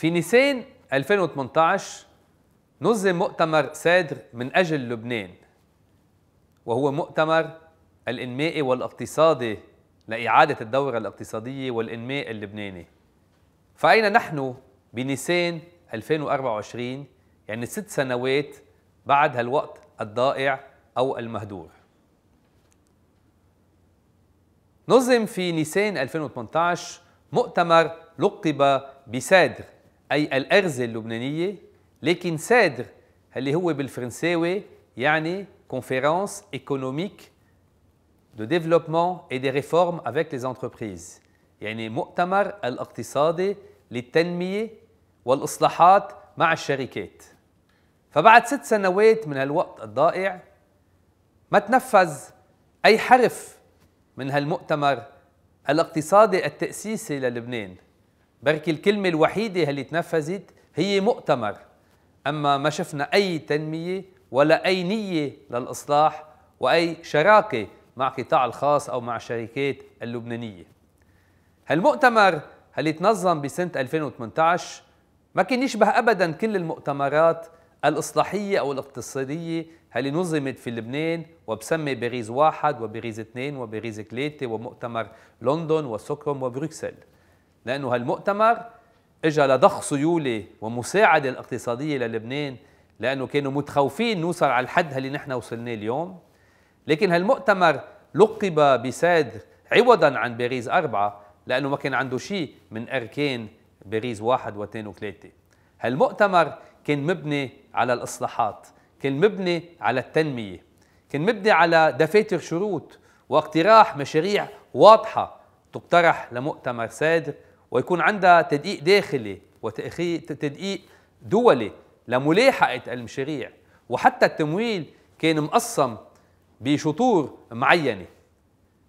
في نيسان 2018 نظم مؤتمر سادر من أجل لبنان وهو مؤتمر الإنمائي والاقتصادي لإعادة الدورة الاقتصادية والإنماء اللبناني فأين نحن بنيسان 2024 يعني ست سنوات بعد هالوقت الضائع أو المهدور نظم في نيسان 2018 مؤتمر لقب بسادر أي الأرز اللبنانية لكن سادر اللي هو بالفرنساوي يعني conférence économique de développement et des réformes avec les entreprises يعني مؤتمر الاقتصادي للتنمية والإصلاحات مع الشركات فبعد ست سنوات من هالوقت الضائع ما تنفذ أي حرف من هالمؤتمر الاقتصادي التأسيسي للبنان بركي الكلمة الوحيدة اللي تنفذت هي مؤتمر أما ما شفنا أي تنمية ولا أي نية للإصلاح وأي شراكة مع قطاع الخاص أو مع الشركات اللبنانية هالمؤتمر اللي تنظم بسنة 2018 ما كان يشبه أبدا كل المؤتمرات الإصلاحية أو الاقتصادية اللي نظمت في لبنان وبسمي بريز واحد وبريز اثنين وبريز ثلاثة ومؤتمر لندن وسكرم وبروكسل لأنه هالمؤتمر اجى لضخ سيولة ومساعدة الاقتصادية للبنان لأنه كانوا متخوفين نوصل على الحد اللي نحن وصلناه اليوم لكن هالمؤتمر لقب بساد عوضا عن باريس أربعة لأنه ما كان عنده شيء من أركان باريس واحد واثنين وثلاثة هالمؤتمر كان مبني على الإصلاحات كان مبني على التنمية كان مبني على دفاتر شروط واقتراح مشاريع واضحة تقترح لمؤتمر سادر ويكون عندها تدقيق داخلي وتدقيق دولي لملاحقة المشاريع وحتى التمويل كان مقسم بشطور معينة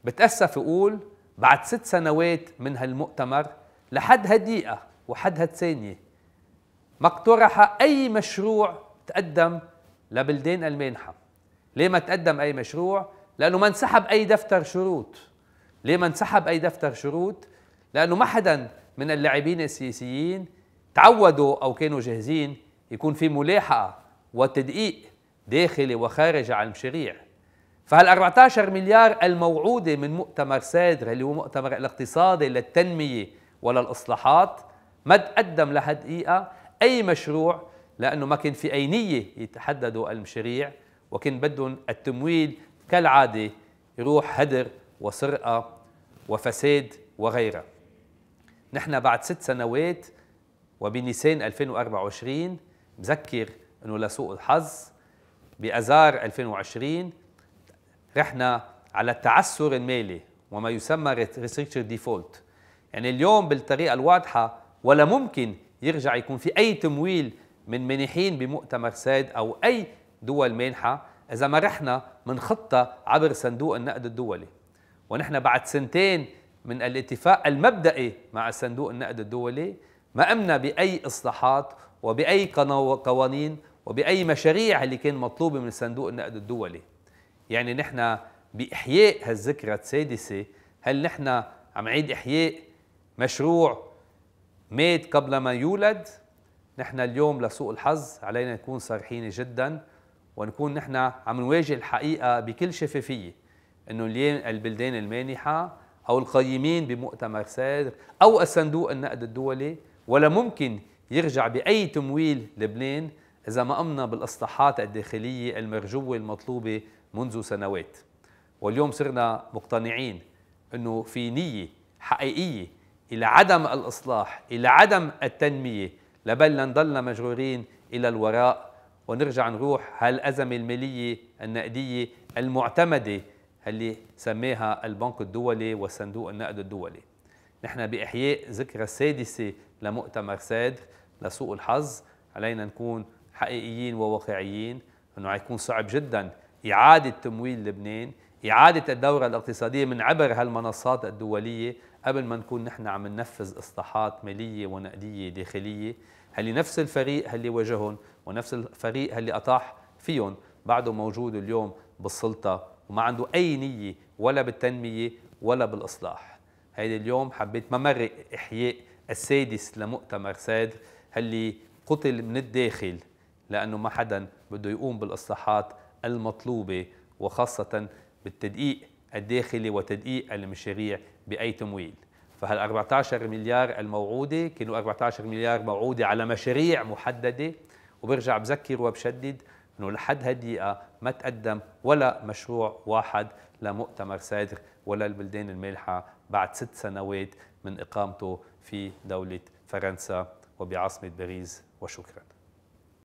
بتأسف أقول بعد ست سنوات من هالمؤتمر لحد هالدقيقه وحد هالثانية ما اقترح أي مشروع تقدم لبلدان المانحة ليه ما تقدم أي مشروع؟ لأنه ما انسحب أي دفتر شروط ليه ما انسحب أي دفتر شروط؟ لأنه ما حدا من اللاعبين السياسيين تعودوا أو كانوا جاهزين يكون في ملاحقة وتدقيق داخلي وخارج عن المشاريع فهال 14 مليار الموعودة من مؤتمر سادر اللي هو مؤتمر الاقتصادي للتنمية وللإصلاحات ما تقدم لحد أي مشروع لأنه ما كان في أي نية يتحددوا المشاريع وكان بدهم التمويل كالعادة يروح هدر وسرقة وفساد وغيرها نحن بعد ست سنوات وبنيسان 2024 بذكر انه لسوء الحظ بأذار 2020 رحنا على التعسر المالي وما يسمى ريستركتشر ديفولت يعني اليوم بالطريقة الواضحة ولا ممكن يرجع يكون في أي تمويل من مانحين بمؤتمر ساد أو أي دول مانحة إذا ما رحنا من خطة عبر صندوق النقد الدولي ونحن بعد سنتين من الاتفاق المبدئي مع صندوق النقد الدولي ما امنا بأي إصلاحات وبأي قوانين وبأي مشاريع اللي كان مطلوبة من صندوق النقد الدولي يعني نحن بإحياء هالذكرى السادسة هل نحن عم عيد إحياء مشروع مات قبل ما يولد نحن اليوم لسوء الحظ علينا نكون صريحين جدا ونكون نحن عم نواجه الحقيقة بكل شفافية انه اليوم البلدان المانحة أو القيمين بمؤتمر سير أو الصندوق النقد الدولي ولا ممكن يرجع بأي تمويل لبنان إذا ما قمنا بالإصلاحات الداخلية المرجوة المطلوبة منذ سنوات واليوم صرنا مقتنعين أنه في نية حقيقية إلى عدم الإصلاح إلى عدم التنمية لبل نضلنا مجرورين إلى الوراء ونرجع نروح هالأزمة المالية النقدية المعتمدة اللي سماها البنك الدولي والصندوق النقد الدولي نحن بإحياء ذكرى السادسة لمؤتمر سادر لسوء الحظ علينا نكون حقيقيين وواقعيين أنه يكون صعب جدا إعادة تمويل لبنان إعادة الدورة الاقتصادية من عبر هالمنصات الدولية قبل ما نكون نحن عم ننفذ إصلاحات مالية ونقدية داخلية هاللي نفس الفريق هاللي واجههم ونفس الفريق هاللي أطاح فيهم بعده موجود اليوم بالسلطة وما عنده أي نية ولا بالتنمية ولا بالإصلاح هيدي اليوم حبيت ممرق إحياء السادس لمؤتمر سادر اللي قتل من الداخل لأنه ما حدا بده يقوم بالإصلاحات المطلوبة وخاصة بالتدقيق الداخلي وتدقيق المشاريع بأي تمويل فهال 14 مليار الموعودة كانوا 14 مليار موعودة على مشاريع محددة وبرجع بذكر وبشدد أنه لحد هالدقيقة ما تقدم ولا مشروع واحد لمؤتمر سادر ولا البلدان المالحة بعد ست سنوات من إقامته في دولة فرنسا وبعاصمة باريس وشكراً